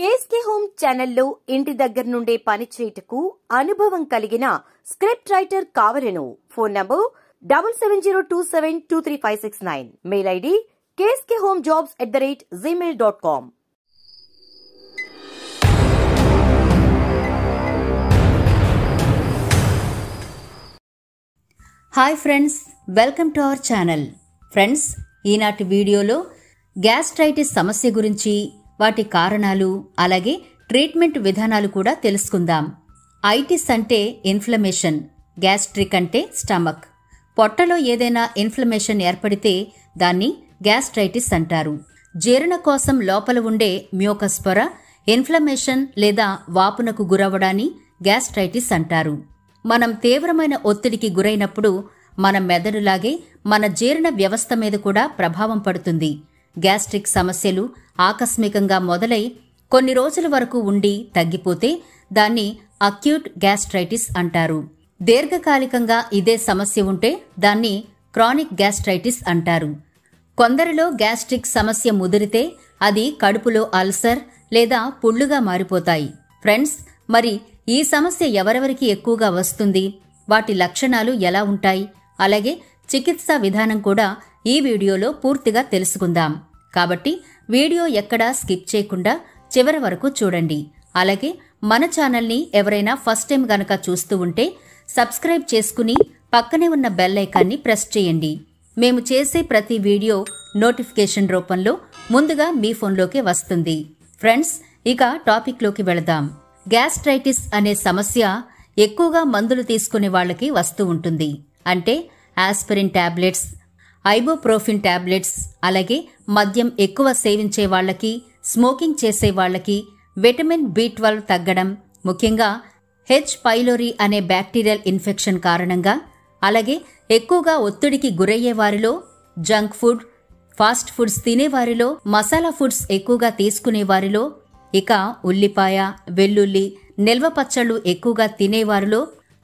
కేస్కే home ఛానల్లో ఇంటి దగ్గర నుండే పనిచేయుటకు అనుభవం కలిగిన స్క్రిప్ట్ రైటర్ కావరెను phone number double seven zero two seven two three five six nine mail ID కేస్కే home jobs at the rate gmail dot com hi friends welcome to our channel friends ఈనాటి వీడియోలో gastritis సమస్య గురించి వాటి కారణాలు అలాగే treatment విధానాలు కూడా తెలుసుకుందాం ఐటిస్ అంటే ఇన్ఫ్లమేషన్ గ్యాస్ట్రిక్ అంటే స్టమక్ పొట్టలో ఏదైనా ఇన్ఫ్లమేషన్ ఏర్పడితే దాన్ని గ్యాస్ట్రైటిస్ అంటారు జీర్ణ కోసం లోపల ఉండే మ్యూకస్పొర ఇన్ఫ్లమేషన్ లేదా వాపునకు గురవ్వడాన్ని గ్యాస్ట్రైటిస్ అంటారు మనం తీవ్రమైన ఒత్తిడికి గురైనప్పుడు మన మెదడులాగే మన జీర్ణ వ్యవస్థ మీద కూడా ప్రభావం పడుతుంది గ్యాస్ట్రిక్ సమస్యలు ఆకస్మికంగా మొదలై కొన్ని రోజుల వరకు ఉండి తగ్గిపోతే దాన్ని అక్యూట్ గ్యాస్ట్రైటిస్ అంటారు దీర్ఘకాలికంగా ఇదే సమస్య ఉంటే దాన్ని క్రానిక్ గ్యాస్ట్రైటిస్ అంటారు కొందరిలో గ్యాస్ట్రిక్ సమస్య ముదిరితే అది కడుపులో అల్సర్ లేదా పుళ్ళుగా మారిపోతాయి ఫ్రెండ్స్ మరి ఈ సమస్య ఎవరెవరికి ఎక్కువగా వస్తుంది వాటి లక్షణాలు ఎలా ఉంటాయి అలాగే చికిత్సా విధానం కూడా ఈ వీడియోలో పూర్తిగా తెలుసుకుందాం కాబట్టి వీడియో ఎక్కడా స్కిప్ చేయకుండా చివరి వరకు చూడండి అలాగే మన ఛానల్ని ఎవరైనా ఫస్ట్ టైం గనక చూస్తూ ఉంటే సబ్స్క్రైబ్ చేసుకుని పక్కనే ఉన్న బెల్ ఐకాన్ని ప్రెస్ చేయండి మేము చేసే ప్రతి వీడియో నోటిఫికేషన్ రూపంలో ముందుగా మీ ఫోన్లోకి వస్తుంది ఫ్రెండ్స్ ఇక టాపిక్లోకి వెళదాం గ్యాస్ట్రైటిస్ అనే సమస్య ఎక్కువగా మందులు తీసుకునే వాళ్ళకి వస్తూ ఉంటుంది అంటే ఆస్పిరిన్ టాబ్లెట్స్ ఐబోప్రోఫిన్ టాబ్లెట్స్ అలాగే మద్యం ఎక్కువ సేవించే వాళ్ళకి స్మోకింగ్ చేసే వాళ్ళకి విటమిన్ బి ట్వెల్వ్ తగ్గడం ముఖ్యంగా హెచ్ పైలోరీ అనే బ్యాక్టీరియల్ ఇన్ఫెక్షన్ కారణంగా అలాగే ఎక్కువగా ఒత్తిడికి గురయ్యే వారిలో జంక్ ఫుడ్ ఫాస్ట్ ఫుడ్స్ తినేవారిలో మసాలా ఫుడ్స్ ఎక్కువగా తీసుకునేవారిలో ఇక ఉల్లిపాయ వెల్లుల్లి నిల్వ పచ్చళ్ళు ఎక్కువగా తినేవారిలో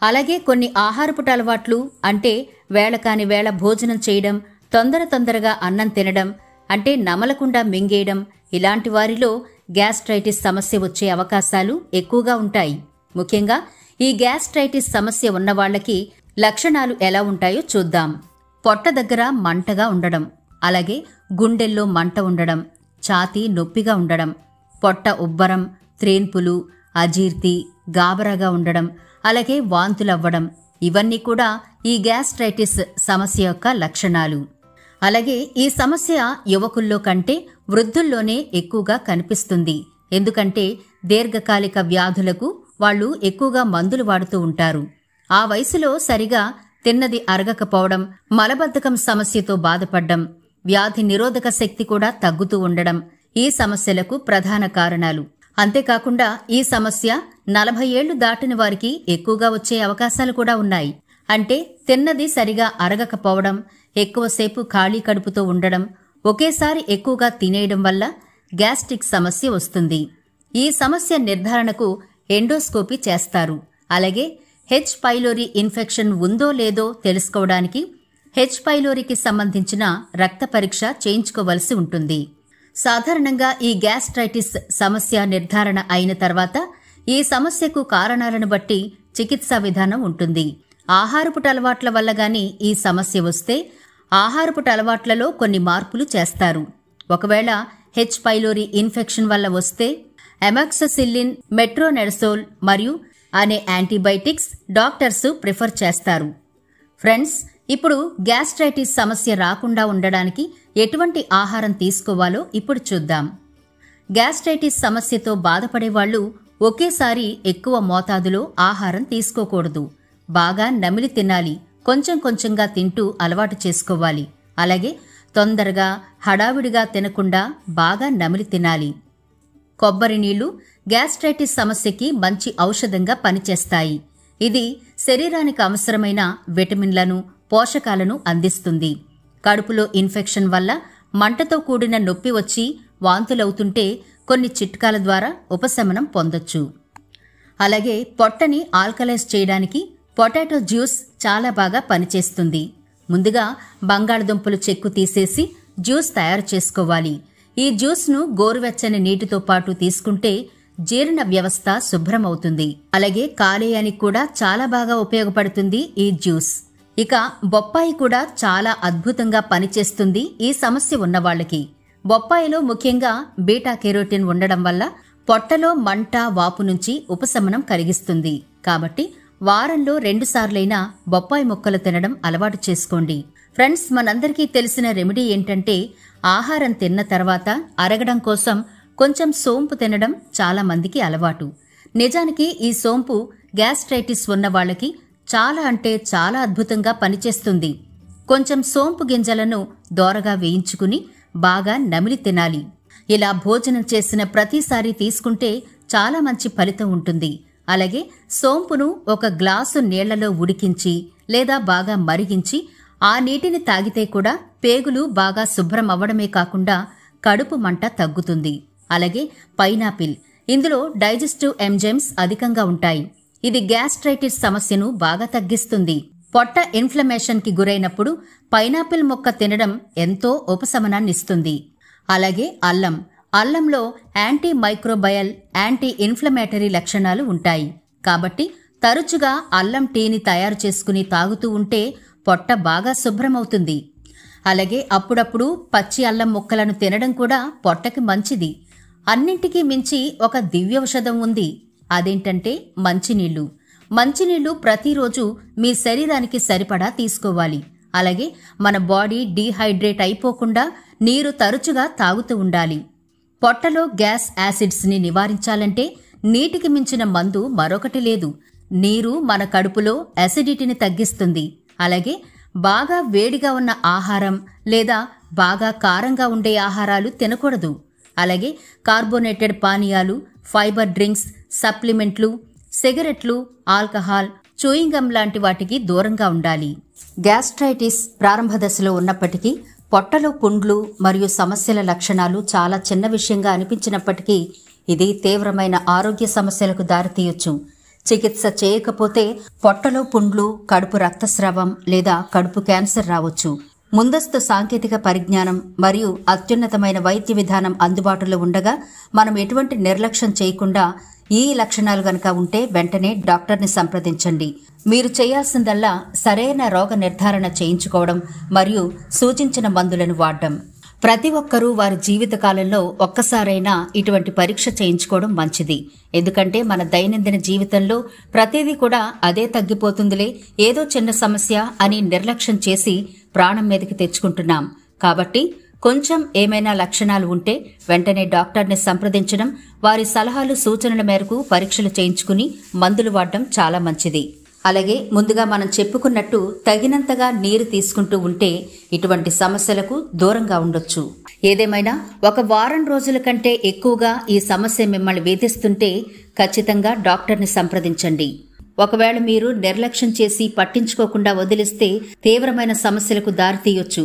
అలాగే కొన్ని ఆహారపుట అలవాట్లు అంటే వేళ కాని వేళ భోజనం చేయడం తొందర తొందరగా అన్నం తినడం అంటే నమలకుండా మింగేయడం ఇలాంటి వారిలో గ్యాస్ట్రైటిస్ సమస్య వచ్చే అవకాశాలు ఎక్కువగా ఉంటాయి ముఖ్యంగా ఈ గ్యాస్ట్రైటిస్ సమస్య ఉన్నవాళ్లకి లక్షణాలు ఎలా ఉంటాయో చూద్దాం పొట్ట దగ్గర మంటగా ఉండడం అలాగే గుండెల్లో మంట ఉండడం ఛాతీ నొప్పిగా ఉండడం పొట్ట ఉబ్బరం త్రేన్పులు అజీర్తి గాబరాగా ఉండడం అలాగే వాంతులవ్వడం ఇవన్నీ కూడా ఈ గ్యాస్ట్రైటిస్ సమస్య యొక్క లక్షణాలు అలాగే ఈ సమస్య యువకుల్లో కంటే వృద్ధుల్లోనే ఎక్కువగా కనిపిస్తుంది ఎందుకంటే దీర్ఘకాలిక వ్యాధులకు వాళ్ళు ఎక్కువగా మందులు వాడుతూ ఉంటారు ఆ వయసులో సరిగా తిన్నది అరగకపోవడం మలబద్ధకం సమస్యతో బాధపడడం వ్యాధి నిరోధక శక్తి కూడా తగ్గుతూ ఉండడం ఈ సమస్యలకు ప్రధాన కారణాలు అంతేకాకుండా ఈ సమస్య నలభై ఏళ్లు దాటిన వారికి ఎక్కువగా వచ్చే అవకాశాలు కూడా ఉన్నాయి అంటే తిన్నది సరిగా అరగకపోవడం ఎక్కువసేపు ఖాళీ కడుపుతో ఉండడం ఒకేసారి ఎక్కువగా తినేయడం వల్ల గ్యాస్ట్రిక్ సమస్య వస్తుంది ఈ సమస్య నిర్ధారణకు ఎండోస్కోపీ చేస్తారు అలాగే హెచ్ పైలోరీ ఇన్ఫెక్షన్ ఉందో లేదో తెలుసుకోవడానికి హెచ్ పైలోరీకి సంబంధించిన రక్త పరీక్ష చేయించుకోవలసి ఉంటుంది సాధారణంగా ఈ గ్యాస్ట్రైటిస్ సమస్య నిర్ధారణ అయిన తర్వాత ఈ సమస్యకు కారణాలను బట్టి చికిత్సా విధానం ఉంటుంది ఆహారపుట అలవాట్ల వల్ల గాని ఈ సమస్య వస్తే ఆహారపుట అలవాట్లలో కొన్ని మార్పులు చేస్తారు ఒకవేళ హెచ్ పైలోరి ఇన్ఫెక్షన్ వల్ల వస్తే ఎమాక్ససిల్లిన్ మెట్రోనెడసోల్ మరియు అనే యాంటీబయాటిక్స్ డాక్టర్స్ ప్రిఫర్ చేస్తారు ఫ్రెండ్స్ ఇప్పుడు గ్యాస్ట్రైటిస్ సమస్య రాకుండా ఉండడానికి ఎటువంటి ఆహారం తీసుకోవాలో ఇప్పుడు చూద్దాం గ్యాస్ట్రైటిస్ సమస్యతో బాధపడేవాళ్లు ఒకేసారి ఎక్కువ మోతాదులో ఆహారం తీసుకోకూడదు బాగా నమిలి తినాలి కొంచెం కొంచెంగా తింటూ అలవాటు చేసుకోవాలి అలాగే తొందరగా హడావిడిగా తినకుండా బాగా నమిలి తినాలి కొబ్బరి నీళ్లు గ్యాస్ట్రైటిస్ సమస్యకి మంచి ఔషధంగా పనిచేస్తాయి ఇది శరీరానికి అవసరమైన విటమిన్లను పోషకాలను అందిస్తుంది కడుపులో ఇన్ఫెక్షన్ వల్ల మంటతో కూడిన నొప్పి వచ్చి వాంతులవుతుంటే కొన్ని చిట్కాల ద్వారా ఉపశమనం పొందొచ్చు అలాగే పొట్టని ఆల్కలైజ్ చేయడానికి పొటాటో జ్యూస్ చాలా బాగా పనిచేస్తుంది ముందుగా బంగాళదుంపలు చెక్కు తీసేసి జ్యూస్ తయారు చేసుకోవాలి ఈ జ్యూస్ను గోరువెచ్చని నీటితో పాటు తీసుకుంటే జీర్ణ వ్యవస్థ శుభ్రమవుతుంది అలాగే కాలేయానికి కూడా చాలా బాగా ఉపయోగపడుతుంది ఈ జ్యూస్ ఇక బొప్పాయి కూడా చాలా అద్భుతంగా పనిచేస్తుంది ఈ సమస్య ఉన్నవాళ్లకి బొప్పాయిలో ముఖ్యంగా బీటా కెరోటిన్ ఉండడం వల్ల పొట్టలో మంట వాపు నుంచి ఉపశమనం కలిగిస్తుంది కాబట్టి వారంలో రెండుసార్లైనా బొప్పాయి ముక్కలు తినడం అలవాటు చేసుకోండి ఫ్రెండ్స్ మనందరికీ తెలిసిన రెమెడీ ఏంటంటే ఆహారం తిన్న తర్వాత అరగడం కోసం కొంచెం సోంపు తినడం చాలా మందికి అలవాటు నిజానికి ఈ సోంపు గ్యాస్ట్రైటిస్ ఉన్న వాళ్ళకి చాలా అంటే చాలా అద్భుతంగా పనిచేస్తుంది కొంచెం సోంపు గింజలను దోరగా వేయించుకుని బాగా నమిలి తినాలి ఇలా భోజనం చేసిన ప్రతిసారి తీసుకుంటే చాలా మంచి ఫలితం ఉంటుంది అలాగే సోంపును ఒక గ్లాసు నీళ్లలో ఉడికించి లేదా బాగా మరిగించి ఆ నీటిని తాగితే కూడా పేగులు బాగా శుభ్రం అవ్వడమే కాకుండా కడుపు మంట తగ్గుతుంది అలాగే పైనాపిల్ ఇందులో డైజెస్టివ్ ఎంజైమ్స్ అధికంగా ఉంటాయి ఇది గ్యాస్ట్రైటిస్ సమస్యను బాగా తగ్గిస్తుంది పొట్ట ఇన్ఫ్లమేషన్కి గురైనప్పుడు పైనాపిల్ మొక్క తినడం ఎంతో ఉపశమనాన్నిస్తుంది అలాగే అల్లం అల్లంలో యాంటీ మైక్రోబయల్ యాంటీ ఇన్ఫ్లమేటరీ లక్షణాలు ఉంటాయి కాబట్టి తరచుగా అల్లం టీని తయారు చేసుకుని తాగుతూ ఉంటే పొట్ట బాగా శుభ్రమవుతుంది అలాగే అప్పుడప్పుడు పచ్చి అల్లం ముక్కలను తినడం కూడా పొట్టకి మంచిది అన్నింటికీ మించి ఒక దివ్యౌషధం ఉంది అదేంటంటే మంచినీళ్లు మంచినీళ్లు ప్రతిరోజు మీ శరీరానికి సరిపడా తీసుకోవాలి అలాగే మన బాడీ డీహైడ్రేట్ అయిపోకుండా నీరు తరచుగా తాగుతూ ఉండాలి పొట్టలో గ్యాస్ యాసిడ్స్ని నివారించాలంటే నీటికి మించిన మందు మరొకటి లేదు నీరు మన కడుపులో అసిడిటీని తగ్గిస్తుంది అలాగే బాగా వేడిగా ఉన్న ఆహారం లేదా బాగా కారంగా ఉండే ఆహారాలు తినకూడదు అలాగే కార్బోనేటెడ్ పానీయాలు ఫైబర్ డ్రింక్స్ సప్లిమెంట్లు సిగరెట్లు ఆల్కహాల్ చూయింగం లాంటి వాటికి దూరంగా ఉండాలి గ్యాస్ట్రైటిస్ ప్రారంభ దశలో ఉన్నప్పటికీ పొట్టలో పుండ్లు మరియు సమస్యల లక్షణాలు చాలా చిన్న విషయంగా అనిపించినప్పటికీ ఇది తీవ్రమైన ఆరోగ్య సమస్యలకు దారితీయొచ్చు చికిత్స చేయకపోతే పొట్టలో పుండ్లు కడుపు రక్తస్రావం లేదా కడుపు క్యాన్సర్ రావచ్చు ముందస్తు సాంకేతిక పరిజ్ఞానం మరియు అత్యున్నతమైన వైద్య విధానం అందుబాటులో ఉండగా మనం ఎటువంటి నిర్లక్ష్యం చేయకుండా ఈ లక్షణాలు గనక ఉంటే వెంటనే డాక్టర్ని సంప్రదించండి మీరు చేయాల్సిందల్లా సరైన రోగ నిర్ధారణ చేయించుకోవడం మరియు సూచించిన మందులను వాడడం ప్రతి ఒక్కరూ వారి జీవితకాలంలో ఒక్కసారైనా ఇటువంటి పరీక్ష చేయించుకోవడం మంచిది ఎందుకంటే మన దైనందిన జీవితంలో ప్రతిదీ కూడా అదే తగ్గిపోతుందిలే ఏదో చిన్న సమస్య అని నిర్లక్ష్యం చేసి ప్రాణం మీదకి తెచ్చుకుంటున్నాం కాబట్టి కొంచెం ఏమైనా లక్షణాలు ఉంటే వెంటనే డాక్టర్ని సంప్రదించడం వారి సలహాలు సూచనల మేరకు పరీక్షలు చేయించుకుని మందులు వాడడం చాలా మంచిది అలాగే ముందుగా మనం చెప్పుకున్నట్టు తగినంతగా నీరు తీసుకుంటూ ఉంటే ఇటువంటి సమస్యలకు దూరంగా ఉండొచ్చు ఏదేమైనా ఒక వారం రోజుల కంటే ఎక్కువగా ఈ సమస్య మిమ్మల్ని వేధిస్తుంటే ఖచ్చితంగా డాక్టర్ని సంప్రదించండి ఒకవేళ మీరు నిర్లక్ష్యం చేసి పట్టించుకోకుండా వదిలిస్తే తీవ్రమైన సమస్యలకు దారితీయొచ్చు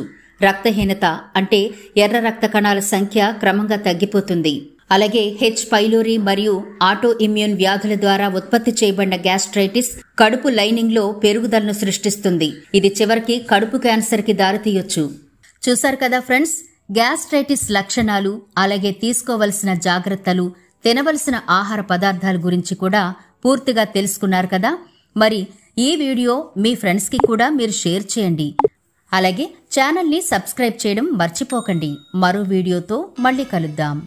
రక్తహీనత అంటే ఎర్ర రక్త కణాల సంఖ్య క్రమంగా తగ్గిపోతుంది అలాగే హెచ్ పైలోరీ మరియు ఆటో ఇమ్యూన్ వ్యాధుల ద్వారా ఉత్పత్తి చేయబడిన గ్యాస్ట్రైటిస్ కడుపు లైనింగ్లో పెరుగుదలను సృష్టిస్తుంది ఇది చివరికి కడుపు క్యాన్సర్కి దారితీయొచ్చు చూశారు కదా ఫ్రెండ్స్ గ్యాస్ట్రైటిస్ లక్షణాలు అలాగే తీసుకోవలసిన జాగ్రత్తలు తినవలసిన ఆహార పదార్థాల గురించి కూడా పూర్తిగా తెలుసుకున్నారు కదా మరి ఈ వీడియో మీ ఫ్రెండ్స్కి కూడా మీరు షేర్ చేయండి అలాగే ఛానల్ని సబ్స్క్రైబ్ చేయడం మర్చిపోకండి మరో వీడియోతో మళ్ళీ కలుద్దాం